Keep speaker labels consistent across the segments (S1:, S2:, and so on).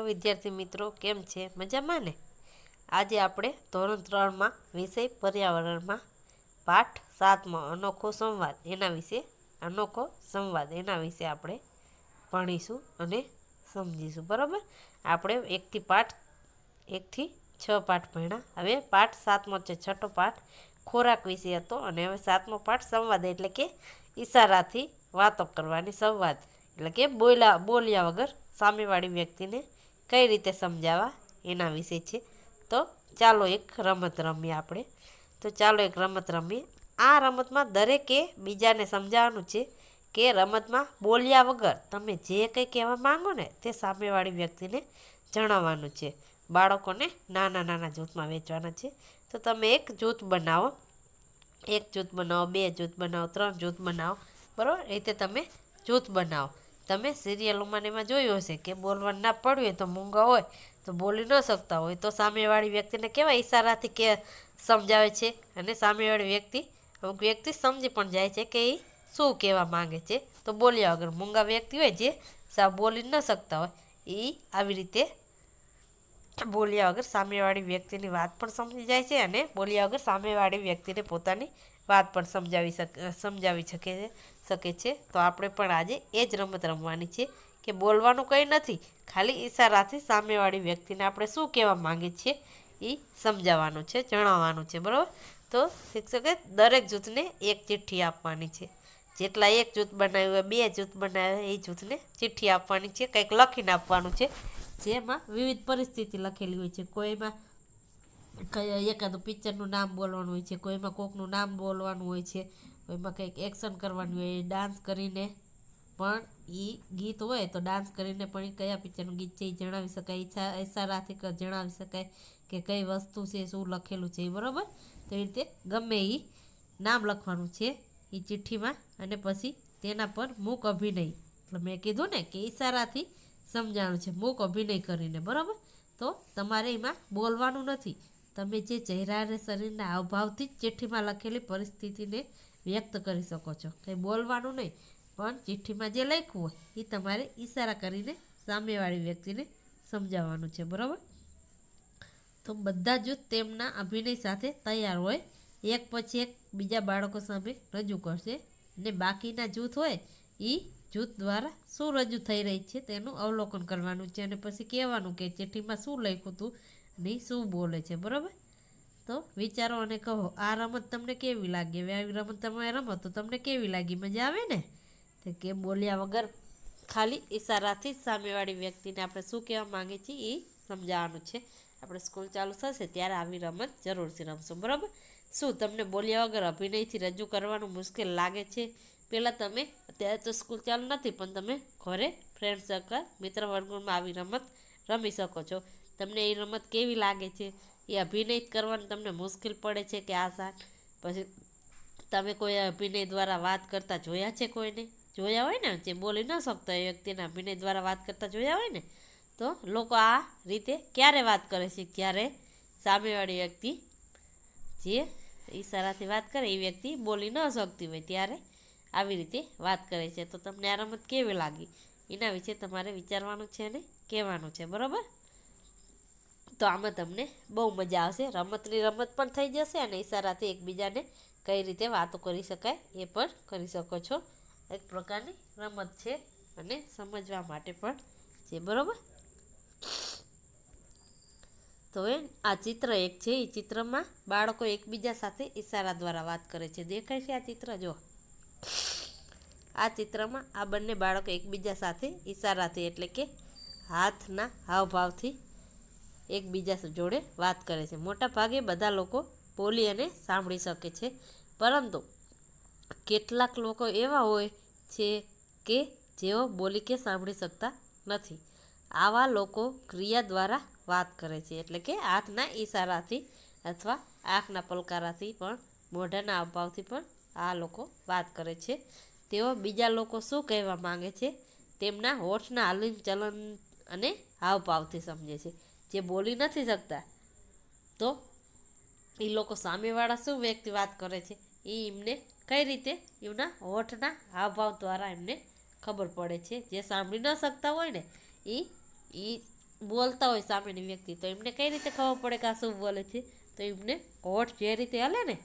S1: hello વિદ્યાર્થી મિત્રો કેમ છે મજામાં ને આજે આપણે ધોરણ ત્રણમાં વિષય પર્યાવરણમાં પાઠ સાતમાં અનોખો સંવાદ એના વિશે અનોખો સંવાદ એના વિશે આપણે ભણીશું અને સમજીશું બરાબર આપણે એકથી પાઠ એકથી છ પાઠ ભણ્યા હવે પાઠ સાતમો છે છઠ્ઠો પાઠ ખોરાક વિશે હતો અને હવે સાતમો પાઠ સંવાદ એટલે કે ઈશારાથી વાતો કરવાની સંવાદ એટલે કે બોલ્યા બોલ્યા વગર સામેવાળી વ્યક્તિને કઈ રીતે સમજાવવા એના વિશે છે તો ચાલો એક રમત રમીએ આપણે તો ચાલો એક રમત રમીએ આ રમતમાં દરેકે બીજાને સમજાવવાનું છે કે રમતમાં બોલ્યા વગર તમે જે કંઈ કહેવા માગો ને તે સામેવાળી વ્યક્તિને જણાવવાનું છે બાળકોને નાના નાના જૂથમાં વેચવાના છે તો તમે એક જૂથ બનાવો એક જૂથ બનાવો બે જૂથ બનાવો ત્રણ જૂથ બનાવો બરાબર રીતે તમે જૂથ બનાવો તમે સિરિયલોમાં એમાં જોયું હશે કે બોલવાનું ના પડ્યું હોય તો મૂંગા હોય તો બોલી ન શકતા હોય તો સામેવાળી વ્યક્તિને કેવા ઈશારાથી કે સમજાવે છે અને સામેવાળી વ્યક્તિ અમુક વ્યક્તિ સમજી પણ જાય છે કે એ શું કહેવા માગે છે તો બોલ્યા વગર મૂંગા વ્યક્તિ હોય જે સા બોલી ન શકતા હોય એ આવી રીતે બોલ્યા વગર સામેવાળી વ્યક્તિની વાત પણ સમજી જાય છે અને બોલ્યા વગર સામેવાળી વ્યક્તિને પોતાની વાત પણ સમજાવી શકે સમજાવી શકે શકે છે તો આપણે પણ આજે એ જ રમત રમવાની છે કે બોલવાનું કંઈ નથી ખાલી ઈશારાથી સામેવાળી વ્યક્તિને આપણે શું કહેવા માગીએ છીએ એ સમજાવવાનું છે જણાવવાનું છે બરાબર તો શિક્ષકે દરેક જૂથને એક ચિઠ્ઠી આપવાની છે જેટલા એક જૂથ બનાવ્યું હોય બે જૂથ બનાવ્યા એ જૂથને ચિઠ્ઠી આપવાની છે કંઈક લખીને આપવાનું છે જેમાં વિવિધ પરિસ્થિતિ લખેલી હોય છે કોઈમાં એકાદ પિક્ચરનું નામ બોલવાનું હોય છે કોઈમાં કોકનું નામ બોલવાનું હોય છે કોઈમાં કંઈક એક્શન કરવાનું હોય ડાન્સ કરીને પણ એ ગીત હોય તો ડાન્સ કરીને પણ એ કયા પિક્ચરનું ગીત છે એ જણાવી શકાય ઈચ્છા ઈશારાથી જણાવી શકાય કે કઈ વસ્તુ છે શું લખેલું છે એ બરાબર તો એ રીતે ગમે એ નામ લખવાનું છે એ ચિઠ્ઠીમાં અને પછી તેના પર મૂક અભિનય એટલે મેં કીધું ને કે ઈશારાથી સમજાણું છે મૂક અભિનય કરીને બરાબર તો તમારે એમાં બોલવાનું નથી તમે જે ચહેરા અને શરીરના અભાવથી જ ચિઠ્ઠીમાં લખેલી પરિસ્થિતિને વ્યક્ત કરી શકો છો કંઈ બોલવાનું નહીં પણ ચિઠ્ઠીમાં જે લખ્યું હોય એ તમારે ઈશારા કરીને સામેવાળી વ્યક્તિને સમજાવવાનું છે બરાબર તો બધા જૂથ તેમના અભિનય સાથે તૈયાર હોય એક પછી એક બીજા બાળકો સામે રજૂ કરશે અને બાકીના જૂથ હોય એ જૂથ દ્વારા શું રજૂ થઈ રહી છે તેનું અવલોકન કરવાનું છે અને પછી કહેવાનું કે ચિઠ્ઠીમાં શું લખ્યું હતું નહીં શું બોલે છે બરાબર તો વિચારો અને કહો આ રમત તમને કેવી લાગી હવે આવી રમત તમે રમો તો તમને કેવી લાગી મજા આવે ને તો કે બોલ્યા વગર ખાલી ઈશારાથી જ સામેવાળી વ્યક્તિને આપણે શું કહેવા માગીએ છીએ એ સમજાવવાનું છે આપણે સ્કૂલ ચાલુ થશે ત્યારે આવી રમત જરૂરથી રમશું બરાબર શું તમને બોલ્યા વગર અભિનયથી રજૂ કરવાનું મુશ્કેલ લાગે છે પહેલાં તમે અત્યારે તો સ્કૂલ ચાલુ નથી પણ તમે ઘરે ફ્રેન્ડ સર્કલ મિત્ર વર્ગમાં આવી રમત રમી શકો છો તમને એ રમત કેવી લાગે છે એ અભિનય કરવાનું તમને મુશ્કેલ પડે છે કે આસાન પછી તમે કોઈ અભિનય દ્વારા વાત કરતા જોયા છે કોઈને જોયા હોય ને જે બોલી ન શકતા એ વ્યક્તિના અભિનય દ્વારા વાત કરતા જોયા હોય ને તો લોકો આ રીતે ક્યારે વાત કરે છે ક્યારે સામેવાળી વ્યક્તિ જે ઈશારાથી વાત કરે એ વ્યક્તિ બોલી ન શકતી હોય ત્યારે આવી રીતે વાત કરે છે તો તમને આ રમત કેવી લાગી એના વિશે તમારે વિચારવાનું છે ને કહેવાનું છે બરાબર તો આમાં તમને બહુ મજા આવશે રમતની રમત પણ થઈ જશે અને ઈશારાથી એકબીજાને કઈ રીતે વાતો કરી શકાય એ પણ કરી શકો છો એક પ્રકારની રમત છે અને સમજવા માટે પણ છે બરાબર તો એ આ ચિત્ર એક છે એ ચિત્રમાં બાળકો એકબીજા સાથે ઈશારા દ્વારા વાત કરે છે દેખાય છે આ ચિત્ર જો આ ચિત્રમાં આ બંને બાળકો એકબીજા સાથે ઈશારાથી એટલે કે હાથના હાવભાવથી એકબીજા જોડે વાત કરે છે મોટા ભાગે બધા લોકો બોલી અને સાંભળી શકે છે પરંતુ કેટલાક લોકો એવા હોય છે કે જેઓ બોલી કે સાંભળી શકતા નથી આવા લોકો ક્રિયા દ્વારા વાત કરે છે એટલે કે હાથના ઈશારાથી અથવા આંખના પલકારાથી પણ મોઢાના અભાવથી પણ આ લોકો વાત કરે છે તેઓ બીજા લોકો શું કહેવા માગે છે તેમના હોઠના હલનચલન અને હાવભાવથી સમજે છે જે બોલી નથી શકતા તો એ લોકો સામેવાળા શું વ્યક્તિ વાત કરે છે એ એમને કઈ રીતે એમના હોઠના હાવભાવ દ્વારા એમને ખબર પડે છે જે સાંભળી ન શકતા હોય ને એ એ બોલતા હોય સામેની વ્યક્તિ તો એમને કઈ રીતે ખબર પડે કે આ શું બોલે છે તો એમને હોઠ જે રીતે હલે ને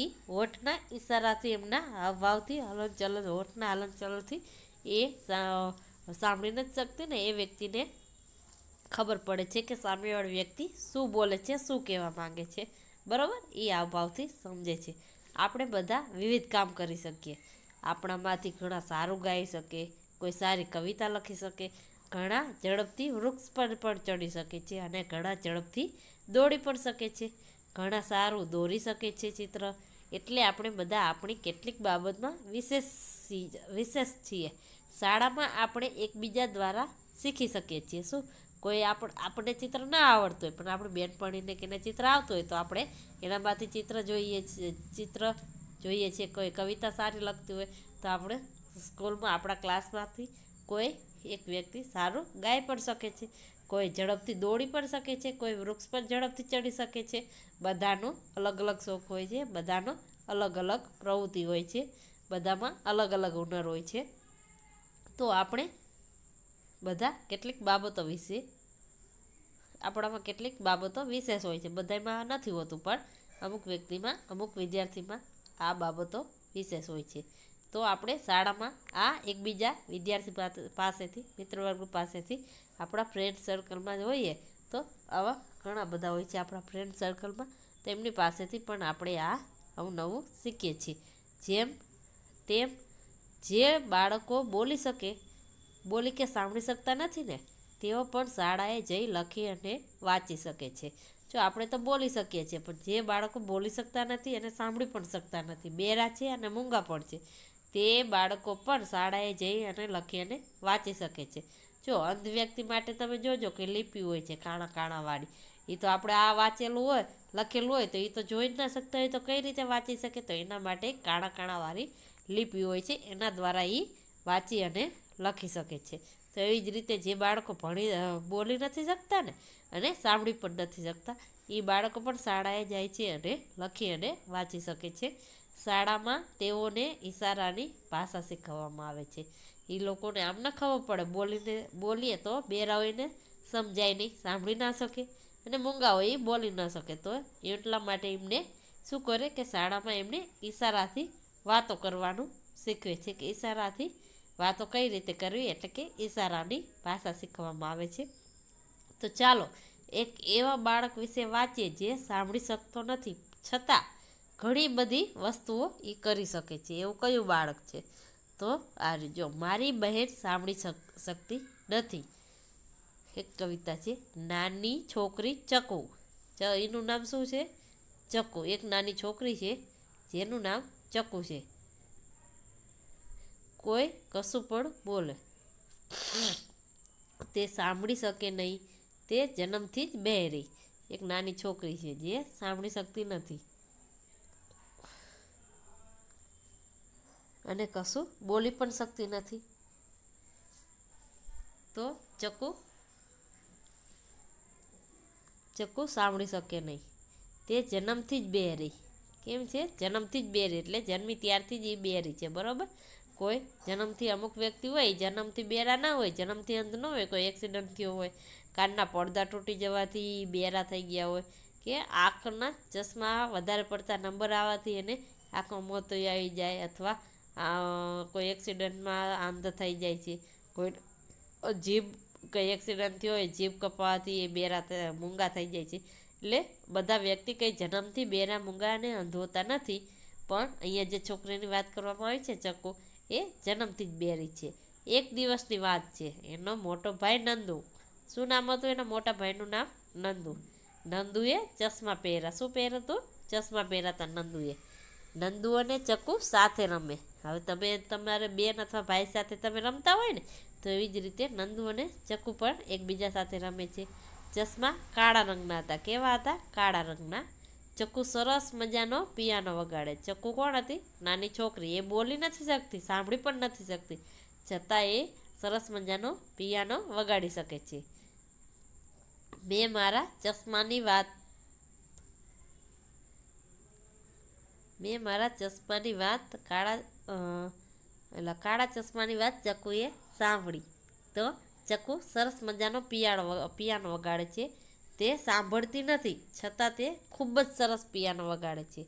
S1: એ હોઠના ઈશારાથી એમના હાવભાવથી હલનચલન હોઠના હલનચલનથી એ સાંભળી નથી શકતી ને એ વ્યક્તિને ખબર પડે છે કે સામેવાળી વ્યક્તિ શું બોલે છે શું કહેવા માંગે છે બરાબર એ હાવભાવથી સમજે છે આપણે બધા વિવિધ કામ કરી શકીએ આપણામાંથી ઘણા સારું ગાઈ શકે કોઈ સારી કવિતા લખી શકે ઘણા ઝડપથી વૃક્ષ પર પણ ચડી શકે છે અને ઘણા ઝડપથી દોડી પણ શકે છે ઘણા સારું દોરી શકે છે ચિત્ર એટલે આપણે બધા આપણી કેટલીક બાબતમાં વિશેષ વિશેષ છીએ શાળામાં આપણે એકબીજા દ્વારા શીખી શકીએ છીએ શું કોઈ આપણ આપણને ચિત્ર ના આવડતું હોય પણ આપણે બેનપણીને કે એને ચિત્ર આવતું હોય તો આપણે એનામાંથી ચિત્ર જોઈએ ચિત્ર જોઈએ છીએ કોઈ કવિતા સારી લખતી હોય તો આપણે સ્કૂલમાં આપણા ક્લાસમાંથી કોઈ એક વ્યક્તિ સારું ગાઈ પણ શકે છે કોઈ ઝડપથી દોડી પણ શકે છે કોઈ વૃક્ષ પણ ઝડપથી ચડી શકે છે બધાનો અલગ અલગ શોખ હોય છે બધાનો અલગ અલગ પ્રવૃત્તિ હોય છે બધામાં અલગ અલગ હુનર હોય છે તો આપણે બધા કેટલીક બાબતો વિશે આપણામાં કેટલીક બાબતો વિશેષ હોય છે બધામાં નથી હોતું પણ અમુક વ્યક્તિમાં અમુક વિદ્યાર્થીમાં આ બાબતો વિશેષ હોય છે તો આપણે શાળામાં આ એકબીજા વિદ્યાર્થી પાસેથી મિત્રવર્ગ પાસેથી આપણા ફ્રેન્ડ સર્કલમાં હોઈએ તો આવા ઘણા બધા હોય છે આપણા ફ્રેન્ડ સર્કલમાં તેમની પાસેથી પણ આપણે આ અવનવું શીખીએ છીએ જેમ તેમ જે બાળકો બોલી શકે બોલી કે સાંભળી શકતા નથી ને તેઓ પણ શાળાએ જઈ લખી અને વાંચી શકે છે જો આપણે તો બોલી શકીએ છીએ પણ જે બાળકો બોલી શકતા નથી અને સાંભળી પણ શકતા નથી બેરા છે અને મૂંગા પણ છે તે બાળકો પણ શાળાએ જઈ અને લખી અને વાંચી શકે છે જો અંધ વ્યક્તિ માટે તમે જોજો કે લિપિ હોય છે કાણા કાણાવાળી એ તો આપણે આ વાંચેલું હોય લખેલું હોય તો એ તો જોઈ જ ના શકતા હોય તો કઈ રીતે વાંચી શકે તો એના માટે કાણા કાણાવાળી લિપિ હોય છે એના દ્વારા એ વાંચી અને લખી શકે છે તો એવી જ રીતે જે બાળકો ભણી બોલી નથી શકતા ને અને સાંભળી પણ નથી શકતા એ બાળકો પણ શાળાએ જાય છે અને લખી અને વાંચી શકે છે શાળામાં તેઓને ઈશારાની ભાષા શીખવવામાં આવે છે એ લોકોને આમ ન ખબર પડે બોલીને બોલીએ તો બેરા હોઈને સમજાય નહીં સાંભળી ના શકે અને મૂંગા હોય એ બોલી ન શકે તો એટલા માટે એમને શું કરે કે શાળામાં એમને ઈશારાથી વાતો કરવાનું શીખવે છે કે ઈશારાથી વાતો કઈ રીતે કરવી એટલે કે ઈશારાની ભાષા શીખવામાં આવે છે તો ચાલો એક એવા બાળક વિશે વાંચીએ જે સાંભળી શકતો નથી છતાં ઘણી બધી વસ્તુઓ એ કરી શકે છે એવું કયું બાળક છે તો આ જો મારી બહેન સાંભળી શકતી નથી એક કવિતા છે નાની છોકરી ચકુ ચ એનું નામ શું છે ચકુ એક નાની છોકરી છે જેનું નામ ચકુ છે કોઈ કશું પણ બોલે તે સાંભળી શકે નહીં તે જન્મથી જ બહેરી એક નાની છોકરી છે જે સાંભળી શકતી નથી અને કશું બોલી પણ શકતી નથી તો ચકુ ચકુ સાંભળી શકે નહીં તે જન્મથી જ બેરી કેમ છે જન્મથી જ બેરી એટલે જન્મી ત્યારથી જ એ બેરી છે બરાબર કોઈ જન્મથી અમુક વ્યક્તિ હોય જન્મથી બેરા ના હોય જન્મથી અંધ ન હોય કોઈ એક્સિડન્ટ થયો હોય કાનના પડદા તૂટી જવાથી બેરા થઈ ગયા હોય કે આંખના ચશ્મા વધારે પડતા નંબર આવવાથી એને આંખમાં મોતો આવી જાય અથવા કોઈ એક્સિડન્ટમાં અંધ થઈ જાય છે કોઈ જીભ કંઈ એક્સિડન્ટ થયો હોય જીભ કપાવાથી એ બેરા મૂંગા થઈ જાય છે એટલે બધા વ્યક્તિ કંઈ જન્મથી બેરા મૂંગા અને અંધ હોતા નથી પણ અહીંયા જે છોકરીની વાત કરવામાં આવી છે ચક્કુ એ જન્મથી જ બેરી છે એક દિવસની વાત છે એનો મોટો ભાઈ નંદુ શું નામ હતું એના મોટા ભાઈનું નામ નંદુ નંદુએ ચશ્મા પહેર્યા શું પહેર્યું હતું ચશ્મા પહેર્યા હતા નંદુએ નંદુ અને ચકુ સાથે રમે હવે તમે તમારે બેન અથવા ભાઈ સાથે તમે રમતા હોય ને તો એવી જ રીતે નંદુ અને ચકુ પણ એકબીજા સાથે રમે છે ચશ્મા કાળા રંગના હતા કેવા હતા કાળા રંગના ચકુ સરસ મજાનો પિયાનો વગાડે ચકુ કોણ હતી નાની છોકરી એ બોલી નથી શકતી સાંભળી પણ નથી શકતી છતાં એ સરસ મજાનો પિયાનો વગાડી શકે છે મેં મારા ચશ્માની વાત મેં મારા ચશ્માની વાત કાળા એટલે કાળા ચશ્માની વાત ચકુએ સાંભળી તો ચકુ સરસ મજાનો પિયાળો પિયાનો વગાડે છે તે સાંભળતી નથી છતાં તે ખૂબ જ સરસ પિયાનો વગાડે છે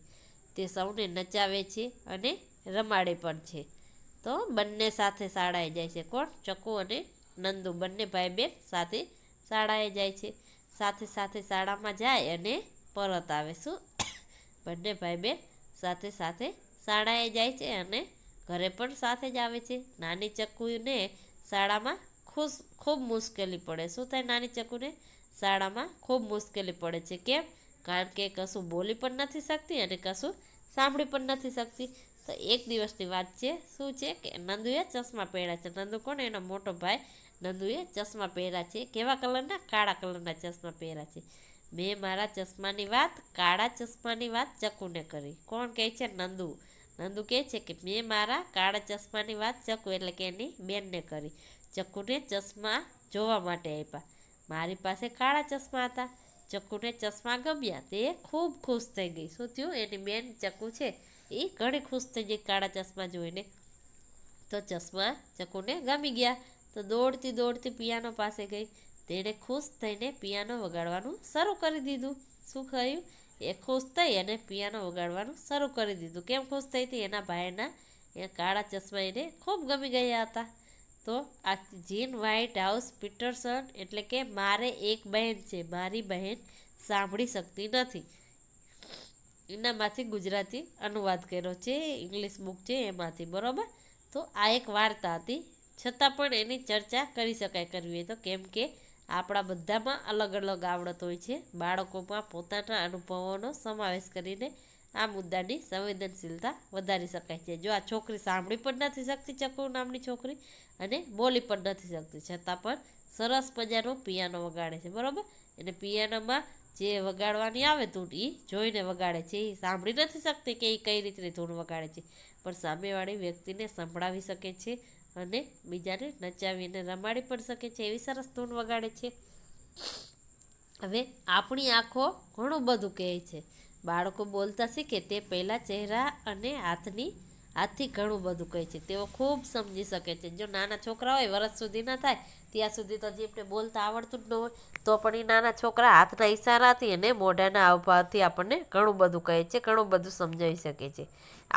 S1: તે સૌને નચાવે છે અને રમાડે પણ છે તો બંને સાથે શાળાએ જાય છે કોણ ચકુ અને નંદુ બંને ભાઈ બહેન સાથે શાળાએ જાય છે સાથે સાથે શાળામાં જાય અને પરત આવે શું બંને ભાઈ બહેન સાથે સાથે શાળાએ જાય છે અને ઘરે પણ સાથે જ આવે છે નાની ચક્કુને શાળામાં ખુશ ખૂબ મુશ્કેલી પડે શું થાય નાની ચક્કુને શાળામાં ખૂબ મુશ્કેલી પડે છે કેમ કારણ કે કશું બોલી પણ નથી શકતી અને કશું સાંભળી પણ નથી શકતી તો એક દિવસની વાત છે શું છે કે નંદુએ ચશ્મા પહેર્યા છે નંદુ કોણ એનો મોટો ભાઈ નંદુએ ચશ્મા પહેર્યા છે કેવા કલરના કાળા કલરના ચશ્મા પહેર્યા છે મેં મારા ચશ્માની વાત કાળા ચશ્માની વાત ચકુને કરી કોણ કહે છે નંદુ નંદુ કહે છે કે મેં મારા કાળા ચશ્માની વાત ચકુ એટલે કે એની બેનને કરી ચકુને ચશ્મા જોવા માટે આપ્યા મારી પાસે કાળા ચશ્મા હતા ચક્કુને ચશ્મા ગમ્યા તે ખૂબ ખુશ થઈ ગઈ શું થયું એની બેન ચકુ છે એ ઘણી ખુશ થઈ ગઈ કાળા ચશ્મા જોઈને તો ચશ્મા ચક્કુને ગમી ગયા તો દોડતી દોડતી પિયાનો પાસે ગઈ તેણે ખુશ થઈને પિયાનો વગાડવાનું શરૂ કરી દીધું શું કહ્યું એ ખુશ થઈ અને પિયાનો વગાડવાનું શરૂ કરી દીધું કેમ ખુશ થઈ હતી એના ભાઈના એ કાળા ચશ્મા એને ખૂબ ગમી ગયા હતા તો આ જીન વ્હાઇટ હાઉસ પીટરસન એટલે કે મારે એક બહેન છે મારી બહેન સાંભળી શકતી નથી એનામાંથી ગુજરાતી અનુવાદ કર્યો છે ઇંગ્લિશ બુક છે એમાંથી બરાબર તો આ એક વાર્તા હતી છતાં પણ એની ચર્ચા કરી શકાય કરવી તો કેમ કે આપણા બધામાં અલગ અલગ આવડત હોય છે બાળકોમાં પોતાના અનુભવોનો સમાવેશ કરીને આ મુદ્દાની સંવેદનશીલતા વધારી શકાય છે જો આ છોકરી સાંભળી પણ નથી શકતી ચકુ નામની છોકરી અને બોલી પણ નથી શકતી છતાં પણ સરસ મજાનો પિયાનો વગાડે છે બરાબર એને પિયાનોમાં જે વગાડવાની આવે ધૂન એ જોઈને વગાડે છે એ સાંભળી નથી શકતી કે એ કઈ રીતની ધૂન વગાડે છે પણ સામેવાળી વ્યક્તિને સંભળાવી શકે છે અને બીજાને નચાવીને રમાડી પણ શકે છે એવી સરસ ધૂન વગાડે છે હવે આપણી આંખો ઘણું બધું કહે છે બાળકો બોલતા શીખે તે પહેલાં ચહેરા અને હાથની હાથથી ઘણું બધું કહે છે તેઓ ખૂબ સમજી શકે છે જો નાના છોકરા હોય વરસ સુધી ના થાય ત્યાં સુધી તો એમને બોલતા આવડતું જ ન હોય તો પણ એ નાના છોકરા હાથના ઇશારાથી અને મોઢાના આવભાવથી આપણને ઘણું બધું કહે છે ઘણું બધું સમજાવી શકે છે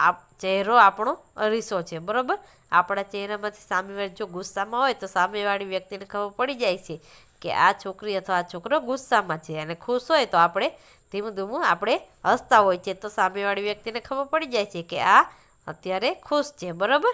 S1: આ ચહેરો આપણો અરીસો છે બરાબર આપણા ચહેરામાંથી સામેવાળી જો ગુસ્સામાં હોય તો સામેવાળી વ્યક્તિને ખબર પડી જાય છે કે આ છોકરી અથવા આ છોકરો ગુસ્સામાં છે અને ખુશ હોય તો આપણે ધીમું ધીમું આપણે હસતા હોય છે તો સામેવાળી વ્યક્તિને ખબર પડી જાય છે કે આ અત્યારે ખુશ છે બરાબર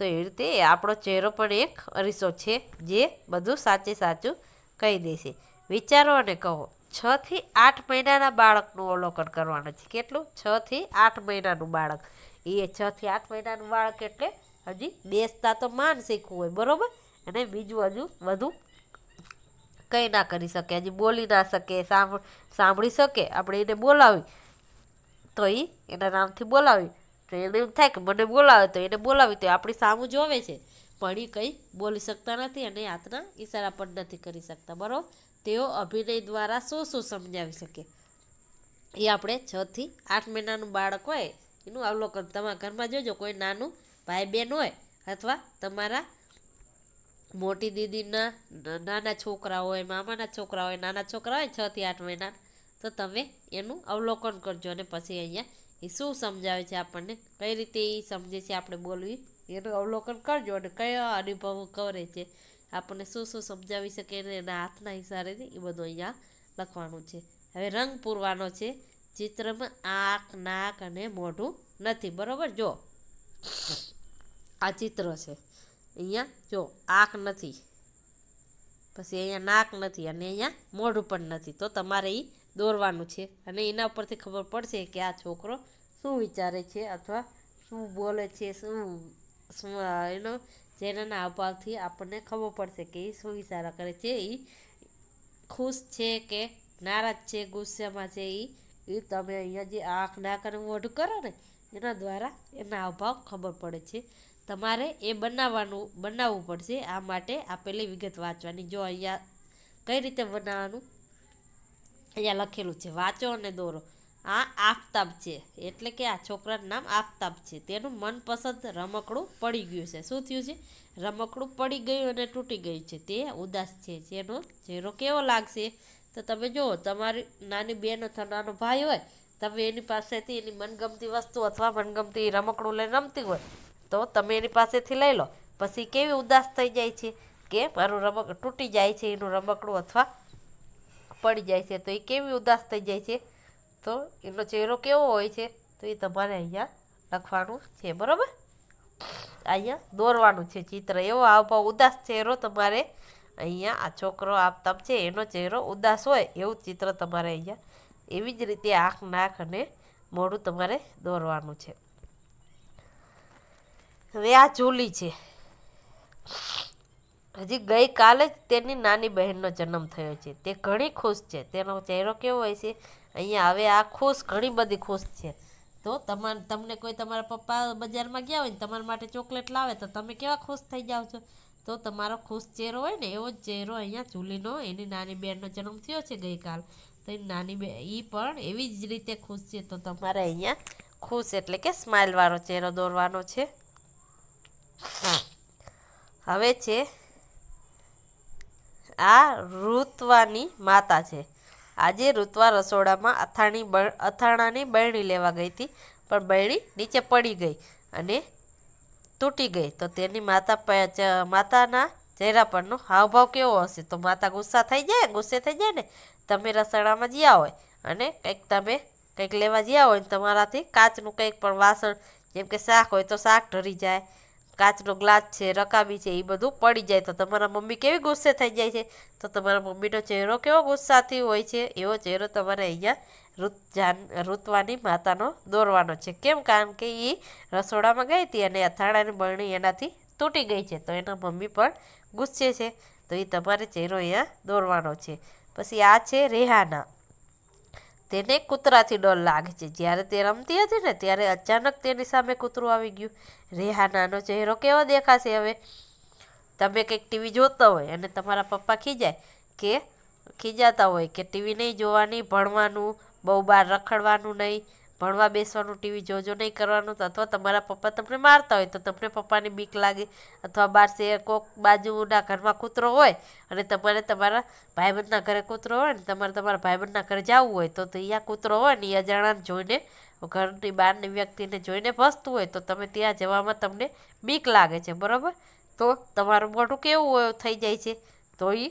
S1: તો એ રીતે આપણો ચહેરો પણ એક અરીસો છે જે બધું સાચે સાચું કહી દેશે વિચારો અને કહો છથી આઠ મહિનાના બાળકનું અવલોકન કરવાનું છે કેટલું છથી આઠ મહિનાનું બાળક એ છથી આઠ મહિનાનું બાળક એટલે હજી બેસતા તો માન શીખવું હોય બરાબર અને બીજું હજુ વધુ કંઈ ના કરી શકે હજી બોલી ના શકે સાંભળી શકે આપણે એને બોલાવી તો એ એના નામથી બોલાવી તો એને એમ થાય કે મને બોલાવે તો એને બોલાવી તો આપણી સામું જોવે છે પણ એ કંઈ બોલી શકતા નથી અને યાતના ઈશારા પણ નથી કરી શકતા બરાબર તેઓ અભિનય દ્વારા શું શું સમજાવી શકે એ આપણે છથી આઠ મહિનાનું બાળક હોય એનું અવલોકન તમારા ઘરમાં જોજો કોઈ નાનું ભાઈ બહેન હોય અથવા તમારા મોટી દીદીના નાના છોકરા હોય મામાના છોકરા હોય નાના છોકરા હોય છ થી આઠ મહિના તો તમે એનું અવલોકન કરજો અને પછી અહીંયા એ શું સમજાવે છે આપણને કઈ રીતે એ સમજે છે આપણે બોલવી એનું અવલોકન કરજો અને કયા અનુભવ કરે છે આપણને શું શું સમજાવી શકે અને એના હાથના હિસારેથી એ બધું અહીંયા લખવાનું છે હવે રંગ પૂરવાનો છે ચિત્રમાં આંખ નાક અને મોઢું નથી બરાબર જો આ ચિત્ર છે અહીંયા જો આંખ નથી પછી અહીંયા નાક નથી અને અહીંયા મોઢ પણ નથી તો તમારે એ દોરવાનું છે અને એના ઉપરથી ખબર પડશે કે આ છોકરો શું વિચારે છે અથવા શું બોલે છે શું એનો જેના અભાવથી આપણને ખબર પડશે કે એ શું વિચારા કરે છે એ ખુશ છે કે નારાજ છે ગુસ્સામાં છે એ એ તમે અહીંયા જે આંખ ના કરીને મોઢું કરો ને એના દ્વારા એના અભાવ ખબર પડે છે તમારે એ બનાવવાનું બનાવવું પડશે આ માટે આપેલી વિગત વાંચવાની જો અહીંયા કઈ રીતે બનાવવાનું અહીંયા લખેલું છે વાંચો અને દોરો આ આફતાબ છે એટલે કે આ છોકરાનું નામ આફતાબ છે તેનું મનપસંદ રમકડું પડી ગયું છે શું થયું છે રમકડું પડી ગયું અને તૂટી ગયું છે તે ઉદાસ છે જેનો ચહેરો કેવો લાગશે તો તમે જુઓ તમારી નાની બેન અથવા નાનો ભાઈ હોય તમે એની પાસેથી એની મનગમતી વસ્તુ અથવા મનગમતી રમકડું લઈને રમતી હોય તો તમે એની પાસેથી લઈ લો પછી કેવી ઉદાસ થઈ જાય છે કે મારું રમક તૂટી જાય છે એનું રમકડું અથવા પડી જાય છે તો એ કેવી ઉદાસ થઈ જાય છે તો એનો ચહેરો કેવો હોય છે તો એ તમારે અહીંયા લખવાનું છે બરાબર અહીંયા દોરવાનું છે ચિત્ર એવો હાવભાવ ઉદાસ ચહેરો તમારે અહીંયા આ છોકરો આપતા છે એનો ચહેરો ઉદાસ હોય એવું ચિત્ર તમારે અહીંયા એવી જ રીતે આંખ નાખ અને મોઢું તમારે દોરવાનું છે હવે આ જૂલી છે હજી ગઈકાલે જ તેની નાની બહેનનો જન્મ થયો છે તે ઘણી ખુશ છે તેનો ચહેરો કેવો હોય છે અહીંયા હવે આ ખુશ ઘણી બધી ખુશ છે તો તમાર તમને કોઈ તમારા પપ્પા બજારમાં ગયા હોય ને તમારા માટે ચોકલેટ લાવે તો તમે કેવા ખુશ થઈ જાઓ છો તો તમારો ખુશ ચહેરો હોય ને એવો જ ચહેરો અહીંયા જૂલીનો એની નાની બહેનનો જન્મ થયો છે ગઈકાલ તો એ નાની બે એ પણ એવી જ રીતે ખુશ છે તો તમારે અહીંયા ખુશ એટલે કે સ્માઇલવાળો ચહેરો દોરવાનો છે હવે છે આ ઋત્વાની માતા છે આજે ઋત્વા રસોડામાં અથાણી અથાણાની બરણી લેવા ગઈ હતી પણ બરણી નીચે પડી ગઈ અને તૂટી ગઈ તો તેની માતા માતાના ચહેરા પરનો હાવભાવ કેવો હશે તો માતા ગુસ્સા થઈ જાય ગુસ્સે થઈ જાય ને તમે રસોડામાં જ્યાં હોય અને કંઈક તમે કંઈક લેવા જ્યાં હોય ને તમારાથી કાચનું કંઈક પણ વાસણ જેમ કે શાક હોય તો શાક ઢરી જાય કાચનો ગ્લાસ છે રકાબી છે એ બધું પડી જાય તો તમારા મમ્મી કેવી ગુસ્સે થઈ જાય છે તો તમારા મમ્મીનો ચહેરો કેવો ગુસ્સાથી હોય છે એવો ચહેરો તમારે અહીંયા ઋત જાન ઋતવાની માતાનો દોરવાનો છે કેમ કારણ કે એ રસોડામાં ગઈ હતી અને અથાણાની બરણી એનાથી તૂટી ગઈ છે તો એના મમ્મી પણ ગુસ્સે છે તો એ તમારે ચહેરો અહીંયા દોરવાનો છે પછી આ છે રેહાના તેને કૂતરાથી ડર લાગે છે જ્યારે તે રમતી હતી ને ત્યારે અચાનક તેની સામે કૂતરું આવી ગયું રેહાનાનો ચહેરો કેવો દેખાશે હવે તમે કંઈક ટીવી જોતા હોય અને તમારા પપ્પા ખીજાય કે ખીજાતા હોય કે ટીવી નહીં જોવાની ભણવાનું બહુ બહાર રખડવાનું નહીં ભણવા બેસવાનું ટીવી જોજો નહીં કરવાનું અથવા તમારા પપ્પા તમને મારતા હોય તો તમને પપ્પાની બીક લાગે અથવા બાર શેર કોક બાજુના ઘરમાં કૂતરો હોય અને તમારે તમારા ભાઈબંધના ઘરે કૂતરો હોય ને તમારે તમારા ભાઈબંધના ઘરે જવું હોય તો અહીંયા કૂતરો હોય ને એ અજાણાને જોઈને ઘરની બહારની વ્યક્તિને જોઈને ભસતું હોય તો તમે ત્યાં જવામાં તમને બીક લાગે છે બરાબર તો તમારું મોઢું કેવું હોય થઈ જાય છે તો એ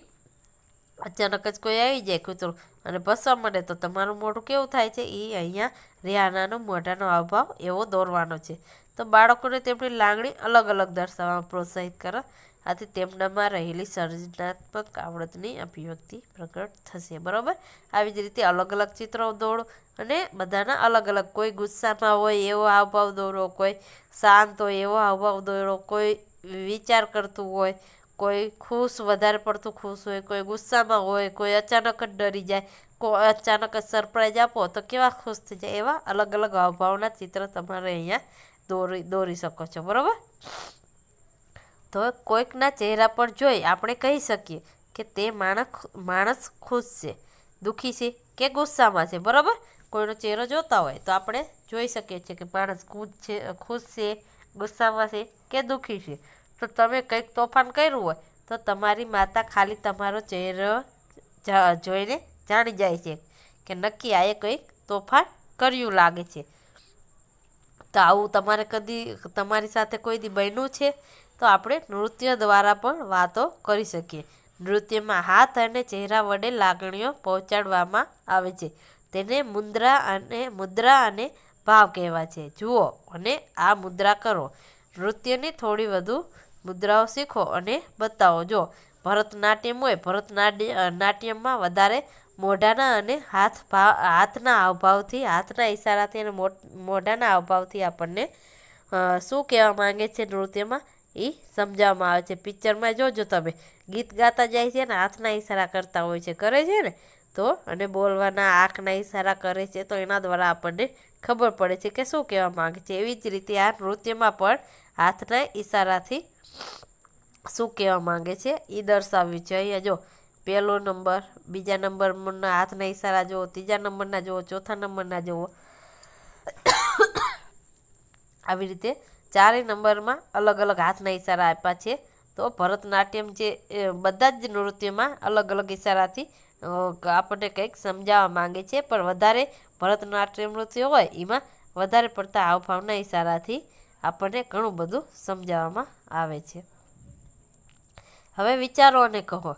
S1: અચાનક જ કોઈ આવી જાય કૂતરો અને ભસવા માટે તો તમારું મોઢું કેવું થાય છે એ અહીંયા રિયાનાનો મોઢાનો હાવભાવ એવો દોરવાનો છે તો બાળકોને તેમની લાગણી અલગ અલગ દર્શાવવામાં પ્રોત્સાહિત કરો આથી તેમનામાં રહેલી સર્જનાત્મક આવડતની અભિવ્યક્તિ પ્રગટ થશે બરાબર આવી જ રીતે અલગ અલગ ચિત્રો દોડો અને બધાના અલગ અલગ કોઈ ગુસ્સામાં હોય એવો હાવભાવ દોરો કોઈ શાંત હોય એવો હાવભાવ દોરો કોઈ વિચાર કરતું હોય કોઈ ખુશ વધારે પડતું ખુશ હોય કોઈ ગુસ્સામાં હોય કોઈ અચાનક જ ડરી જાય કોઈ અચાનક જ સરપ્રાઈઝ આપો તો કેવા ખુશ થઈ જાય એવા અલગ અલગ હાવભાવના ચિત્ર તમારે અહીંયા દોરી દોરી શકો છો બરાબર તો કોઈકના ચહેરા પર જોઈ આપણે કહી શકીએ કે તે માણસ માણસ ખુશ છે દુઃખી છે કે ગુસ્સામાં છે બરાબર કોઈનો ચહેરો જોતા હોય તો આપણે જોઈ શકીએ છીએ કે માણસ ખુશ છે ખુશ છે ગુસ્સામાં છે કે દુઃખી છે તો તમે કંઈક તોફાન કર્યું હોય તો તમારી માતા ખાલી તમારો ચહેરો જોઈને જાણી જાય છે કે નક્કી આએ કંઈક તોફાન કર્યું લાગે છે તો આવું તમારે કદી તમારી સાથે કોઈ દી બન્યું છે તો આપણે નૃત્ય દ્વારા પણ વાતો કરી શકીએ નૃત્યમાં હાથ અને ચહેરા વડે લાગણીઓ પહોંચાડવામાં આવે છે તેને મુદ્રા અને મુદ્રા અને ભાવ કહેવાય છે જુઓ અને આ મુદ્રા કરો નૃત્યની થોડી વધુ મુદ્રાઓ શીખો અને બતાવો જો ભરતનાટ્યમ હોય ભરતનાટ્ય નાટ્યમમાં વધારે મોઢાના અને હાથ ભાવ હાથના હાવભાવથી હાથના ઇશારાથી અને મોઢાના હાવભાવથી આપણને શું કહેવા માંગે છે નૃત્યમાં એ સમજાવવામાં આવે છે પિક્ચરમાં જોજો તમે ગીત ગાતા જાય છે ને હાથના ઇશારા કરતા હોય છે કરે છે ને તો અને બોલવાના આંખના ઇશારા કરે છે તો એના દ્વારા આપણને ખબર પડે છે કે શું કહેવા માગે છે એવી જ રીતે આ નૃત્યમાં પણ હાથના ઇશારાથી શું કહેવા માંગે છે એ દર્શાવ્યું છે અહીંયા જો પહેલો નંબર બીજા નંબરના હાથના ઈશારા જુઓ ત્રીજા નંબરના જુઓ ચોથા નંબરના જુઓ આવી રીતે ચારેય નંબરમાં અલગ અલગ હાથના ઈશારા આપ્યા છે તો ભરતનાટ્યમ જે બધા જ નૃત્યમાં અલગ અલગ ઈશારાથી આપણને કંઈક સમજાવવા માંગે છે પણ વધારે ભરતનાટ્યમ નૃત્ય હોય એમાં વધારે પડતા હાવભાવના ઈશારાથી આપણને ઘણું બધું સમજાવવામાં આવે છે હવે વિચારો અને કહો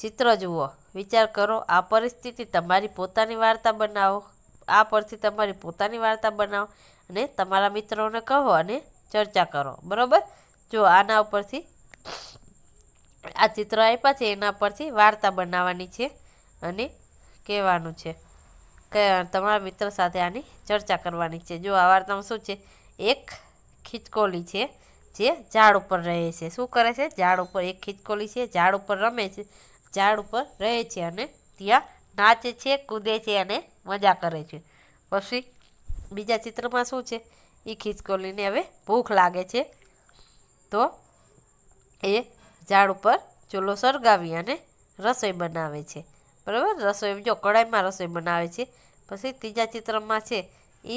S1: ચિત્ર જુઓ વિચાર કરો આ પરિસ્થિતિ તમારી પોતાની વાર્તા બનાવો આ પરથી તમારી પોતાની વાર્તા બનાવો અને તમારા મિત્રોને કહો અને ચર્ચા કરો બરાબર જો આના ઉપરથી આ ચિત્ર આપ્યા છે એના પરથી વાર્તા બનાવવાની છે અને કહેવાનું છે કે તમારા મિત્ર સાથે આની ચર્ચા કરવાની છે જો આ વાર્તામાં શું છે એક ખિચકોલી છે જે ઝાડ ઉપર રહે છે શું કરે છે ઝાડ ઉપર એક ખિચકોલી છે ઝાડ ઉપર રમે છે ઝાડ ઉપર રહે છે અને ત્યાં નાચે છે કૂદે છે અને મજા કરે છે પછી બીજા ચિત્રમાં શું છે એ ખિચકોલીને હવે ભૂખ લાગે છે તો એ ઝાડ ઉપર ચૂલો સળગાવી અને રસોઈ બનાવે છે બરાબર રસોઈ જો કડાઈમાં રસોઈ બનાવે છે પછી ત્રીજા ચિત્રમાં છે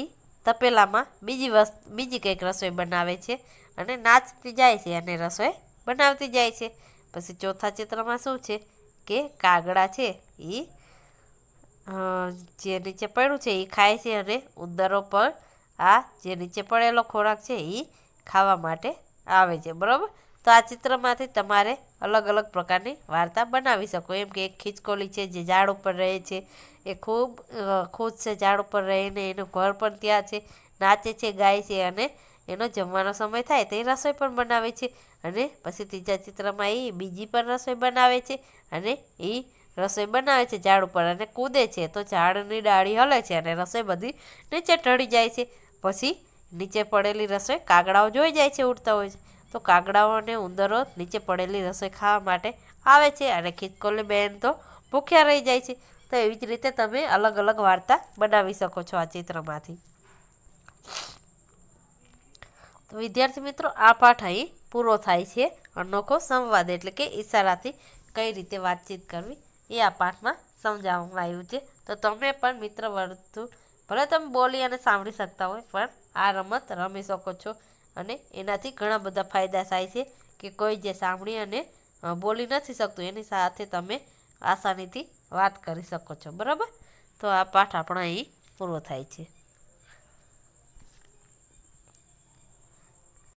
S1: એ તપેલામાં બીજી વસ્તુ બીજી કંઈક રસોઈ બનાવે છે અને નાચતી જાય છે અને રસોઈ બનાવતી જાય છે પછી ચોથા ચિત્રમાં શું છે કે કાગડા છે એ જે નીચે પડ્યું છે એ ખાય છે અને ઉંદરો પણ આ જે નીચે પડેલો ખોરાક છે એ ખાવા માટે આવે છે બરાબર તો આ ચિત્રમાંથી તમારે અલગ અલગ પ્રકારની વાર્તા બનાવી શકો એમ કે એક ખીચકોલી છે જે ઝાડ ઉપર રહે છે એ ખૂબ ખુશ છે ઝાડ ઉપર રહીને એનું ઘર પણ ત્યાં છે નાચે છે ગાય છે અને એનો જમવાનો સમય થાય તે રસોઈ પણ બનાવે છે અને પછી ત્રીજા ચિત્રમાં એ બીજી પણ રસોઈ બનાવે છે અને એ રસોઈ બનાવે છે ઝાડ ઉપર અને કૂદે છે તો ઝાડની ડાળી હલે છે અને રસોઈ બધી નીચે ટળી જાય છે પછી નીચે પડેલી રસોઈ કાગડાઓ જોઈ જાય છે ઉડતા હોય છે તો કાગડાઓ અને ઉંદરો નીચે પડેલી રસોઈ ખાવા માટે આવે છે અને ખિસકોલી બહેન તો ભૂખ્યા રહી જાય છે તો એવી જ રીતે તમે અલગ અલગ વાર્તા બનાવી શકો છો આ ચિત્રમાંથી તો વિદ્યાર્થી મિત્રો આ પાઠ અહીં પૂરો થાય છે અનોખો સંવાદ એટલે કે ઈશારાથી કઈ રીતે વાતચીત કરવી એ આ પાઠમાં સમજાવવામાં આવ્યું છે તો તમે પણ મિત્ર વર્તુ ભલે તમે બોલી અને સાંભળી શકતા હોય પણ આ રમત રમી શકો છો અને એનાથી ઘણા બધા ફાયદા થાય છે કે કોઈ જે સાંભળી અને બોલી નથી શકતું એની સાથે તમે આસાનીથી વાત કરી શકો છો બરાબર તો આ પાઠ આપણો અહીં પૂરો થાય છે